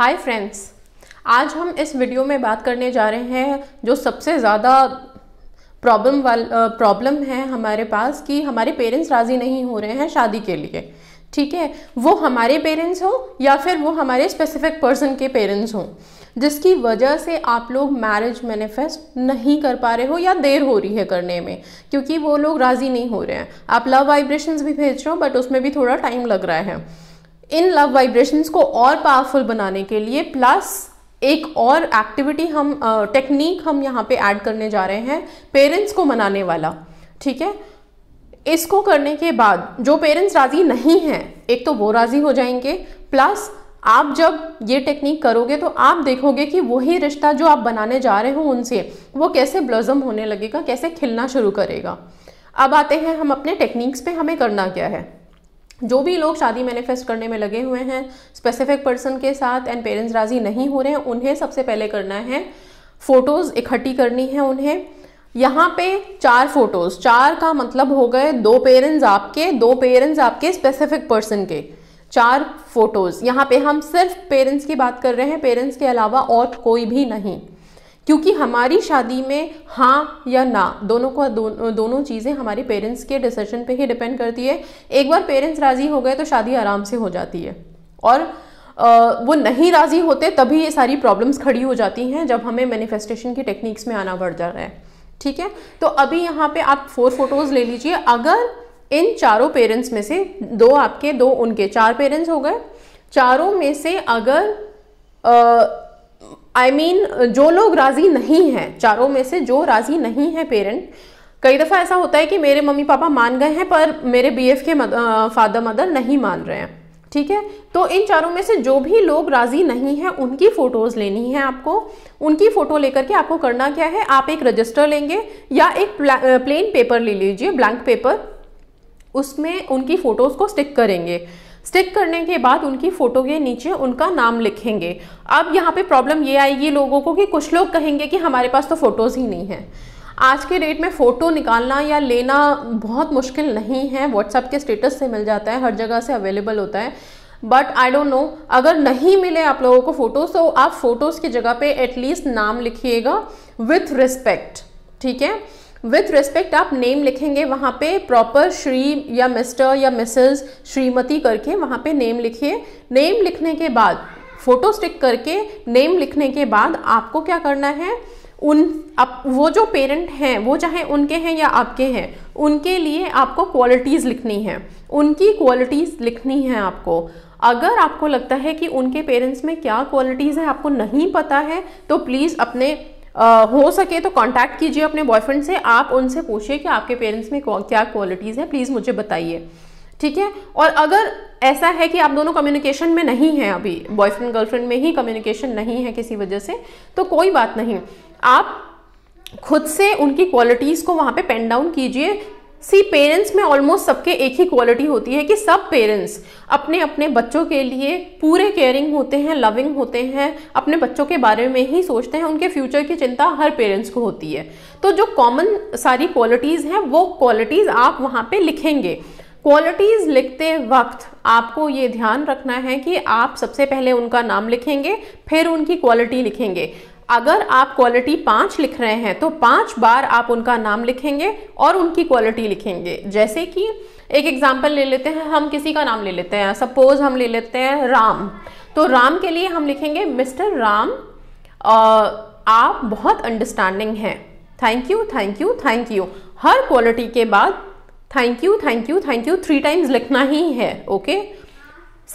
Hi friends आज हम इस वीडियो में बात करने जा रहे हैं जो सबसे ज़्यादा प्रॉब्लम वाल प्रॉब्लम है हमारे पास कि हमारे पेरेंट्स राज़ी नहीं हो रहे हैं शादी के लिए ठीक है वो हमारे पेरेंट्स हो या फिर वो हमारे स्पेसिफिक पर्सन के पेरेंट्स हों जिसकी वजह से आप लोग मैरिज मैनिफेस्ट नहीं कर पा रहे हो या देर हो रही है करने में क्योंकि वो लोग राज़ी नहीं हो रहे हैं आप लव वाइब्रेशंस भी भेज रहे हो बट उसमें भी थोड़ा टाइम लग रहा है इन लव वाइब्रेशंस को और पावरफुल बनाने के लिए प्लस एक और एक्टिविटी हम टेक्निक हम यहाँ पे ऐड करने जा रहे हैं पेरेंट्स को मनाने वाला ठीक है इसको करने के बाद जो पेरेंट्स राज़ी नहीं हैं एक तो वो राज़ी हो जाएंगे प्लस आप जब ये टेक्निक करोगे तो आप देखोगे कि वही रिश्ता जो आप बनाने जा रहे हो उनसे वो कैसे ब्लॉजम होने लगेगा कैसे खिलना शुरू करेगा अब आते हैं हम अपने टेक्निक्स पे हमें करना क्या है जो भी लोग शादी मैनिफेस्ट करने में लगे हुए हैं स्पेसिफिक पर्सन के साथ एंड पेरेंट्स राज़ी नहीं हो रहे हैं उन्हें सबसे पहले करना है फ़ोटोज़ इकट्ठी करनी है उन्हें यहाँ पे चार फोटोज़ चार का मतलब हो गए दो पेरेंट्स आपके दो पेरेंट्स आपके स्पेसिफिक पर्सन के चार फोटोज़ यहाँ पे हम सिर्फ पेरेंट्स की बात कर रहे हैं पेरेंट्स के अलावा और कोई भी नहीं क्योंकि हमारी शादी में हाँ या ना दोनों को दो, दोनों चीज़ें हमारे पेरेंट्स के डिसीजन पे ही डिपेंड करती है एक बार पेरेंट्स राज़ी हो गए तो शादी आराम से हो जाती है और आ, वो नहीं राज़ी होते तभी ये सारी प्रॉब्लम्स खड़ी हो जाती हैं जब हमें मैनिफेस्टेशन की टेक्निक्स में आना पड़ जा रहा है ठीक है तो अभी यहाँ पे आप फोर फोटोज़ ले लीजिए अगर इन चारों पेरेंट्स में से दो आपके दो उनके चार पेरेंट्स हो गए चारों में से अगर आ, आई I मीन mean, जो लोग राज़ी नहीं हैं चारों में से जो राज़ी नहीं है पेरेंट कई दफ़ा ऐसा होता है कि मेरे मम्मी पापा मान गए हैं पर मेरे बी के मद, आ, फादर मदर नहीं मान रहे हैं ठीक है तो इन चारों में से जो भी लोग राज़ी नहीं हैं उनकी फ़ोटोज़ लेनी है आपको उनकी फ़ोटो लेकर के आपको करना क्या है आप एक रजिस्टर लेंगे या एक प्लेन पेपर ले लीजिए ब्लैंक पेपर उसमें उनकी फ़ोटोज़ को स्टिक करेंगे स्टिक करने के बाद उनकी फ़ोटो के नीचे उनका नाम लिखेंगे अब यहाँ पे प्रॉब्लम ये आएगी लोगों को कि कुछ लोग कहेंगे कि हमारे पास तो फ़ोटोज़ ही नहीं हैं आज के डेट में फ़ोटो निकालना या लेना बहुत मुश्किल नहीं है व्हाट्सअप के स्टेटस से मिल जाता है हर जगह से अवेलेबल होता है बट आई डोंट नो अगर नहीं मिले आप लोगों को फ़ोटोज़ तो आप फ़ोटोज़ की जगह पे एटलीस्ट नाम लिखिएगा विथ रिस्पेक्ट ठीक है विथ रिस्पेक्ट आप नेम लिखेंगे वहाँ पे प्रॉपर श्री या मिस्टर या मिसेज श्रीमती करके वहाँ पे नेम लिखिए नेम लिखने के बाद फ़ोटो स्टिक करके नेम लिखने के बाद आपको क्या करना है उन आप वो जो पेरेंट हैं वो चाहे उनके हैं या आपके हैं उनके लिए आपको क्वालिटीज़ लिखनी है उनकी क्वालिटीज़ लिखनी है आपको अगर आपको लगता है कि उनके पेरेंट्स में क्या क्वालिटीज़ हैं आपको नहीं पता है तो प्लीज़ अपने Uh, हो सके तो कांटेक्ट कीजिए अपने बॉयफ्रेंड से आप उनसे पूछिए कि आपके पेरेंट्स में क्या क्वालिटीज़ हैं प्लीज़ मुझे बताइए ठीक है और अगर ऐसा है कि आप दोनों कम्युनिकेशन में नहीं हैं अभी बॉयफ्रेंड गर्लफ्रेंड में ही कम्युनिकेशन नहीं है किसी वजह से तो कोई बात नहीं आप खुद से उनकी क्वालिटीज़ को वहाँ पे पेन डाउन कीजिए सी पेरेंट्स में ऑलमोस्ट सबके एक ही क्वालिटी होती है कि सब पेरेंट्स अपने अपने बच्चों के लिए पूरे केयरिंग होते हैं लविंग होते हैं अपने बच्चों के बारे में ही सोचते हैं उनके फ्यूचर की चिंता हर पेरेंट्स को होती है तो जो कॉमन सारी क्वालिटीज़ हैं वो क्वालिटीज़ आप वहाँ पे लिखेंगे क्वालिटीज़ लिखते वक्त आपको ये ध्यान रखना है कि आप सबसे पहले उनका नाम लिखेंगे फिर उनकी क्वालिटी लिखेंगे अगर आप क्वालिटी पाँच लिख रहे हैं तो पाँच बार आप उनका नाम लिखेंगे और उनकी क्वालिटी लिखेंगे जैसे कि एक एग्जाम्पल ले लेते हैं हम किसी का नाम ले लेते हैं सपोज हम ले लेते हैं राम तो राम के लिए हम लिखेंगे मिस्टर राम आप बहुत अंडरस्टैंडिंग हैं thank you thank you thank you हर क्वालिटी के बाद thank you thank you thank you three times लिखना ही है ओके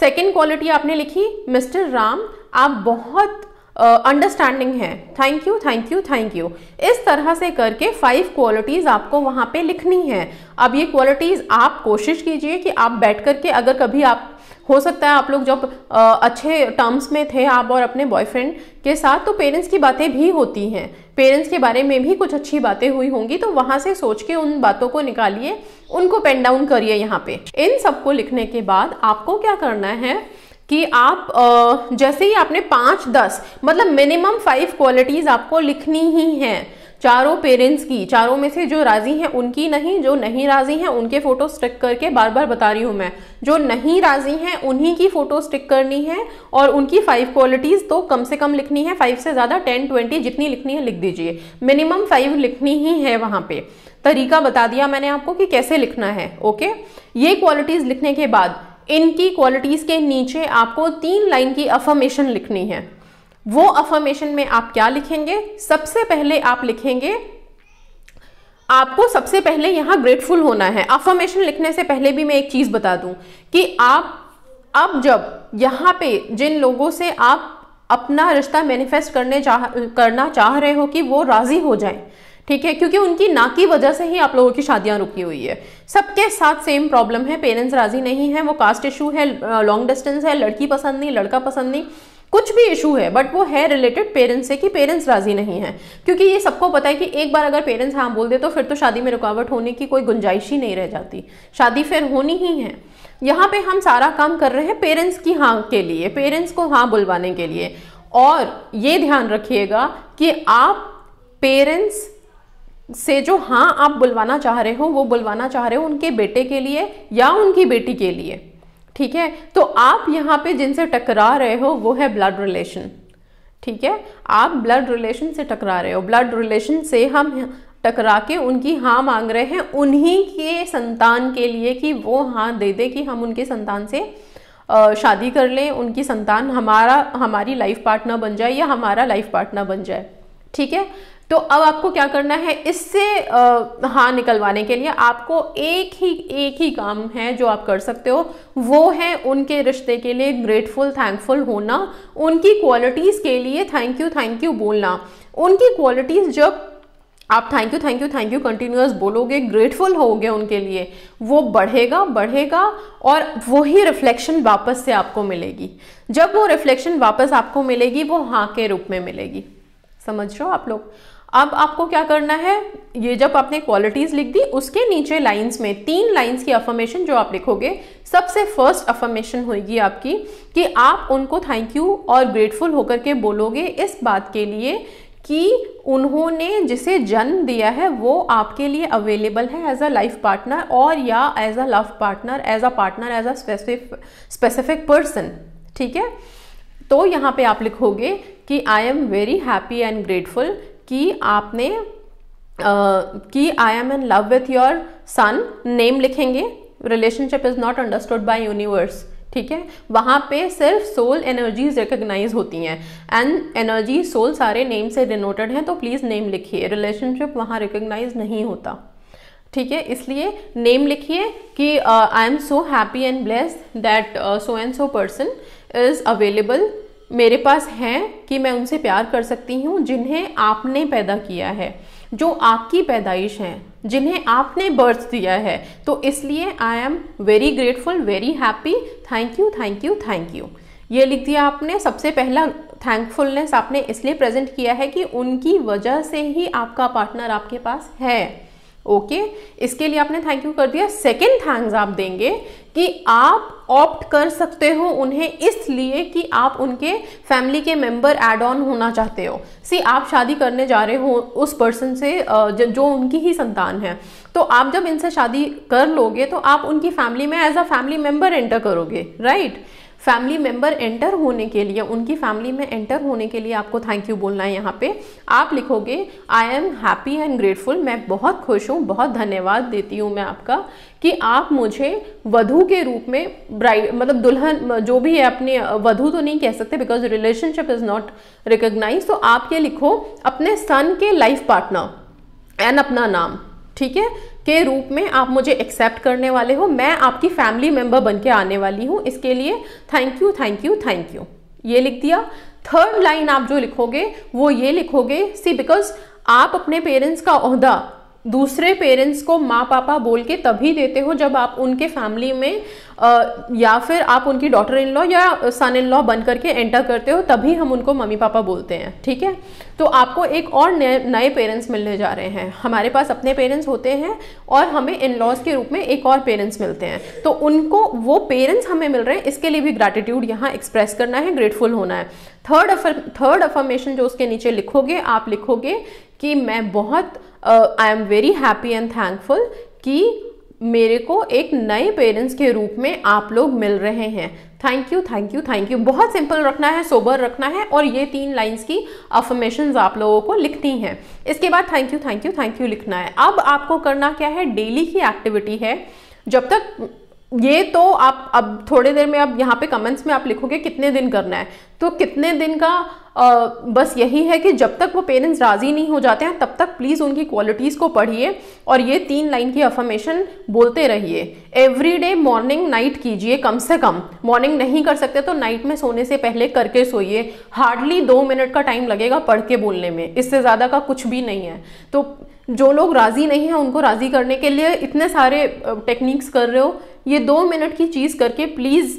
सेकेंड क्वालिटी आपने लिखी मिस्टर राम आप बहुत अंडरस्टैंडिंग है thank you thank you thank you इस तरह से करके फाइव क्वालिटीज़ आपको वहाँ पे लिखनी है अब ये क्वालिटीज़ आप कोशिश कीजिए कि आप बैठ करके अगर कभी आप हो सकता है आप लोग जब अच्छे टर्म्स में थे आप और अपने बॉयफ्रेंड के साथ तो पेरेंट्स की बातें भी होती हैं पेरेंट्स के बारे में भी कुछ अच्छी बातें हुई होंगी तो वहाँ से सोच के उन बातों को निकालिए उनको पेन डाउन करिए यहाँ पे इन सबको लिखने के बाद आपको क्या करना है कि आप जैसे ही आपने पाँच दस मतलब मिनिमम फाइव क्वालिटीज़ आपको लिखनी ही हैं चारों पेरेंट्स की चारों में से जो राज़ी हैं उनकी नहीं जो नहीं राज़ी हैं उनके फ़ोटो स्टिक करके बार बार बता रही हूँ मैं जो नहीं राज़ी हैं उन्हीं की फ़ोटो स्टिक करनी है और उनकी फाइव क्वालिटीज़ तो कम से कम लिखनी है फाइव से ज़्यादा टेन ट्वेंटी जितनी लिखनी है लिख दीजिए मिनिमम फाइव लिखनी ही है वहाँ पर तरीका बता दिया मैंने आपको कि कैसे लिखना है ओके ये क्वालिटीज़ लिखने के बाद इनकी क्वालिटीज़ के नीचे आपको तीन लाइन की अफर्मेशन लिखनी है वो अफर्मेशन में आप क्या लिखेंगे सबसे पहले आप लिखेंगे आपको सबसे पहले यहाँ ग्रेटफुल होना है अफर्मेशन लिखने से पहले भी मैं एक चीज़ बता दूँ कि आप अब जब यहाँ पे जिन लोगों से आप अपना रिश्ता मैनिफेस्ट करने चाह करना चाह रहे हो कि वो राज़ी हो जाएं ठीक है क्योंकि उनकी ना की वजह से ही आप लोगों की शादियां रुकी हुई है सबके साथ सेम प्रॉब्लम है पेरेंट्स राजी नहीं है वो कास्ट इशू है लॉन्ग डिस्टेंस है लड़की पसंद नहीं लड़का पसंद नहीं कुछ भी इशू है बट वो है रिलेटेड पेरेंट्स से कि पेरेंट्स राजी नहीं है क्योंकि ये सबको पता है कि एक बार अगर पेरेंट्स हाँ बोल दे तो फिर तो शादी में रुकावट होने की कोई गुंजाइश ही नहीं रह जाती शादी फिर होनी ही है यहाँ पे हम सारा काम कर रहे हैं पेरेंट्स की हाँ के लिए पेरेंट्स को हाँ बुलवाने के लिए और ये ध्यान रखिएगा कि आप पेरेंट्स से जो हाँ आप बुलवाना चाह रहे हो वो बुलवाना चाह रहे हो उनके बेटे के लिए या उनकी बेटी के लिए ठीक है तो आप यहाँ पे जिनसे टकरा रहे हो वो है ब्लड रिलेशन ठीक है आप ब्लड रिलेशन से टकरा रहे हो ब्लड रिलेशन से हम टकरा के उनकी हाँ मांग रहे हैं उन्हीं के संतान के लिए कि वो हाँ दे दे कि हम उनके संतान से शादी कर लें उनकी संतान हमारा हमारी लाइफ पार्टनर बन जाए या हमारा लाइफ पार्टनर बन जाए ठीक है तो अब आपको क्या करना है इससे हाँ निकलवाने के लिए आपको एक ही एक ही काम है जो आप कर सकते हो वो है उनके रिश्ते के लिए ग्रेटफुल थैंकफुल होना उनकी क्वालिटीज़ के लिए थैंक यू थैंक यू बोलना उनकी क्वालिटीज़ जब आप thank you thank you thank you continuous बोलोगे ग्रेटफुल होगे उनके लिए वो बढ़ेगा बढ़ेगा और वही रिफ्लेक्शन वापस से आपको मिलेगी जब वो रिफ्लेक्शन वापस आपको मिलेगी वो हाँ के रूप में मिलेगी समझ रहे हो आप लोग अब आपको क्या करना है ये जब आपने क्वालिटीज लिख दी उसके नीचे लाइंस में तीन लाइंस की अफर्मेशन जो आप लिखोगे सबसे फर्स्ट अफर्मेशन होगी आपकी कि आप उनको थैंक यू और ग्रेटफुल होकर के बोलोगे इस बात के लिए कि उन्होंने जिसे जन्म दिया है वो आपके लिए अवेलेबल है एज अ लाइफ पार्टनर और या as a love partner as a partner as a specific specific person ठीक है तो यहाँ पे आप लिखोगे कि I am very happy and grateful कि आपने कि I am in love with your son name लिखेंगे relationship is not understood by universe ठीक है वहाँ पे सिर्फ सोल एनर्जीज रिकग्नाइज होती हैं एंड एनर्जी सोल सारे नेम से डिनोटेड हैं तो प्लीज़ नेम लिखिए रिलेशनशिप वहाँ रिकग्नाइज नहीं होता ठीक है इसलिए नेम लिखिए कि I am so happy and blessed that so and so person is available मेरे पास हैं कि मैं उनसे प्यार कर सकती हूँ जिन्हें आपने पैदा किया है जो आपकी पैदाइश हैं जिन्हें आपने बर्थ दिया है तो इसलिए I am very grateful very happy thank you thank you thank you ये लिख दिया आपने सबसे पहला थैंकफुलनेस आपने इसलिए प्रेजेंट किया है कि उनकी वजह से ही आपका पार्टनर आपके पास है ओके okay? इसके लिए आपने थैंक यू कर दिया सेकेंड थैंक्स आप देंगे कि आप ऑप्ट कर सकते हो उन्हें इसलिए कि आप उनके फैमिली के मेंबर एड ऑन होना चाहते हो सी आप शादी करने जा रहे हो उस पर्सन से जो उनकी ही संतान है तो आप जब इनसे शादी कर लोगे तो आप उनकी फैमिली में as a family member enter करोगे right right? Family member enter होने के लिए उनकी फैमिली में एंटर होने के लिए आपको थैंक यू बोलना है यहाँ पे आप लिखोगे I am happy and grateful मैं बहुत खुश हूँ बहुत धन्यवाद देती हूँ मैं आपका कि आप मुझे वधु के रूप में ब्राइड मतलब दुल्हन जो भी है अपने वधु तो नहीं कह सकते because relationship is not recognize तो आप ये लिखो अपने सन के लाइफ पार्टनर एंड अपना नाम ठीक है के रूप में आप मुझे एक्सेप्ट करने वाले हो मैं आपकी फैमिली मेंबर बन के आने वाली हूँ इसके लिए thank you thank you thank you ये लिख दिया थर्ड लाइन आप जो लिखोगे वो ये लिखोगे सी बिकॉज आप अपने पेरेंट्स का अहदा दूसरे पेरेंट्स को माँ पापा बोल के तभी देते हो जब आप उनके फैमिली में आ, या फिर आप उनकी डॉटर इन लॉ या सन इन लॉ बन करके एंटर करते हो तभी हम उनको मम्मी पापा बोलते हैं ठीक है तो आपको एक और नए नए पेरेंट्स मिलने जा रहे हैं हमारे पास अपने पेरेंट्स होते हैं और हमें इन लॉज के रूप में एक और पेरेंट्स मिलते हैं तो उनको वो पेरेंट्स हमें मिल रहे हैं इसके लिए भी ग्रेटिट्यूड यहाँ एक्सप्रेस करना है ग्रेटफुल होना है थर्ड थर्ड अफर्मेशन जो उसके नीचे लिखोगे आप लिखोगे कि मैं बहुत I am very happy and thankful कि मेरे को एक नए पेरेंट्स के रूप में आप लोग मिल रहे हैं thank you thank you thank you बहुत सिंपल रखना है सोबर रखना है और ये तीन लाइंस की अफर्मेशन आप लोगों को लिखनी है इसके बाद thank you thank you thank you लिखना है अब आपको करना क्या है डेली की एक्टिविटी है जब तक ये तो आप अब थोड़ी देर में अब यहाँ पे कमेंट्स में आप लिखोगे कितने दिन करना है तो कितने दिन का आ, बस यही है कि जब तक वो पेरेंट्स राज़ी नहीं हो जाते हैं तब तक प्लीज़ उनकी क्वालिटीज़ को पढ़िए और ये तीन लाइन की अफर्मेशन बोलते रहिए एवरी डे मॉर्निंग नाइट कीजिए कम से कम मॉर्निंग नहीं कर सकते तो नाइट में सोने से पहले करके सोइए हार्डली दो मिनट का टाइम लगेगा पढ़ के बोलने में इससे ज़्यादा का कुछ भी नहीं है तो जो लोग राज़ी नहीं हैं उनको राज़ी करने के लिए इतने सारे टेक्निक्स कर रहे हो ये दो मिनट की चीज़ करके प्लीज़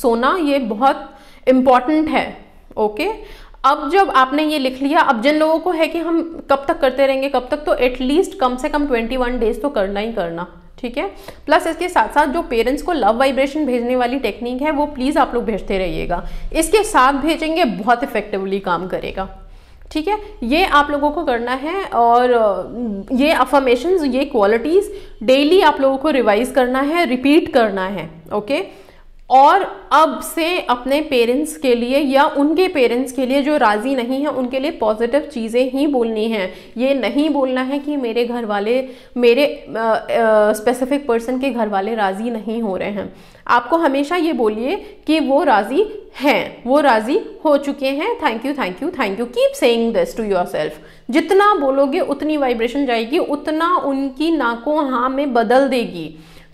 सोना ये बहुत इम्पॉर्टेंट है ओके अब जब आपने ये लिख लिया अब जिन लोगों को है कि हम कब तक करते रहेंगे कब तक तो एटलीस्ट कम से कम 21 डेज तो करना ही करना ठीक है प्लस इसके साथ साथ जो पेरेंट्स को लव वाइब्रेशन भेजने वाली टेक्निक है वो प्लीज़ आप लोग भेजते रहिएगा इसके साथ भेजेंगे बहुत इफेक्टिवली काम करेगा ठीक है ये आप लोगों को करना है और ये अफर्मेशन ये क्वालिटीज़ डेली आप लोगों को रिवाइज करना है रिपीट करना है ओके और अब से अपने पेरेंट्स के लिए या उनके पेरेंट्स के लिए जो राज़ी नहीं है उनके लिए पॉजिटिव चीज़ें ही बोलनी हैं ये नहीं बोलना है कि मेरे घर वाले मेरे स्पेसिफिक पर्सन के घर वाले राज़ी नहीं हो रहे हैं आपको हमेशा ये बोलिए कि वो राज़ी हैं वो राज़ी हो चुके हैं thank you thank you thank you keep saying this to yourself जितना बोलोगे उतनी वाइब्रेशन जाएगी उतना उनकी नाकों हाँ में बदल देगी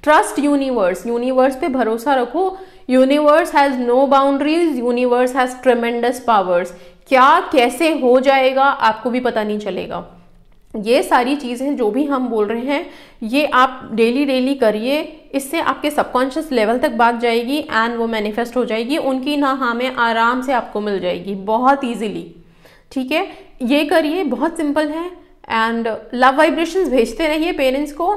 ट्रस्ट यूनिवर्स यूनिवर्स पे भरोसा रखो universe has no boundaries universe has tremendous powers क्या कैसे हो जाएगा आपको भी पता नहीं चलेगा ये सारी चीज़ें जो भी हम बोल रहे हैं ये आप डेली डेली करिए इससे आपके सबकॉन्शियस लेवल तक बात जाएगी एंड वो मैनिफेस्ट हो जाएगी उनकी ना हमें आराम से आपको मिल जाएगी बहुत ईजीली ठीक है ये करिए बहुत सिंपल है एंड लव वाइब्रेशंस भेजते रहिए पेरेंट्स को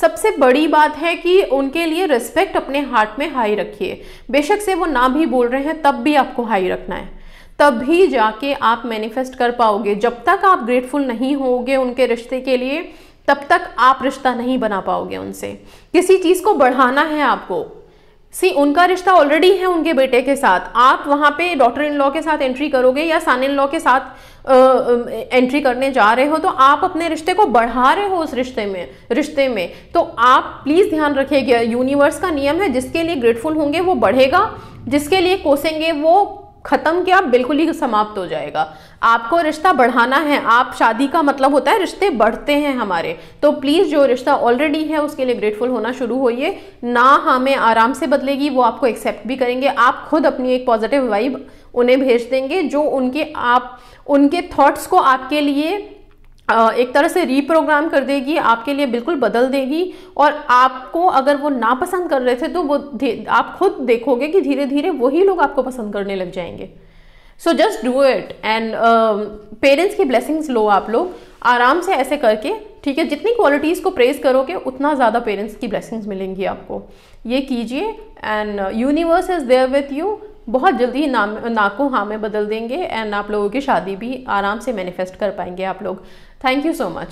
सबसे बड़ी बात है कि उनके लिए रिस्पेक्ट अपने हार्ट में हाई रखिए बेशक से वो ना भी बोल रहे हैं तब भी आपको हाई रखना है तभी जाके आप मैनिफेस्ट कर पाओगे जब तक आप ग्रेटफुल नहीं होगे उनके रिश्ते के लिए तब तक आप रिश्ता नहीं बना पाओगे उनसे किसी चीज़ को बढ़ाना है आपको सी उनका रिश्ता ऑलरेडी है उनके बेटे के साथ आप वहाँ पे डॉटर इन लॉ के साथ एंट्री करोगे या सन इन लॉ के साथ आ, एंट्री करने जा रहे हो तो आप अपने रिश्ते को बढ़ा रहे हो उस रिश्ते में रिश्ते में तो आप प्लीज़ ध्यान रखिएगा यूनिवर्स का नियम है जिसके लिए ग्रेटफुल होंगे वो बढ़ेगा जिसके लिए कोसेंगे वो ख़त्म किया बिल्कुल ही समाप्त हो जाएगा आपको रिश्ता बढ़ाना है आप शादी का मतलब होता है रिश्ते बढ़ते हैं हमारे तो प्लीज़ जो रिश्ता ऑलरेडी है उसके लिए ग्रेटफुल होना शुरू होइए ना हमें आराम से बदलेगी वो आपको एक्सेप्ट भी करेंगे आप खुद अपनी एक पॉजिटिव वाइब उन्हें भेज देंगे जो उनके आप उनके थॉट्स को आपके लिए एक तरह से रीप्रोग्राम कर देगी आपके लिए बिल्कुल बदल देगी और आपको अगर वो ना पसंद कर रहे थे तो वो आप खुद देखोगे कि धीरे धीरे वही लोग आपको पसंद करने लग जाएंगे so just do it and parents की ब्लेसिंग्स लो आप लोग आराम से ऐसे करके ठीक है जितनी क्वालिटीज़ को प्रेज करोगे उतना ज़्यादा पेरेंट्स की ब्लेसिंग्स मिलेंगी आपको ये कीजिए and universe is there with you बहुत जल्दी नाम नाकों हाँ में बदल देंगे एंड आप लोगों की शादी भी आराम से मैनिफेस्ट कर पाएंगे आप लोग Thank you so much.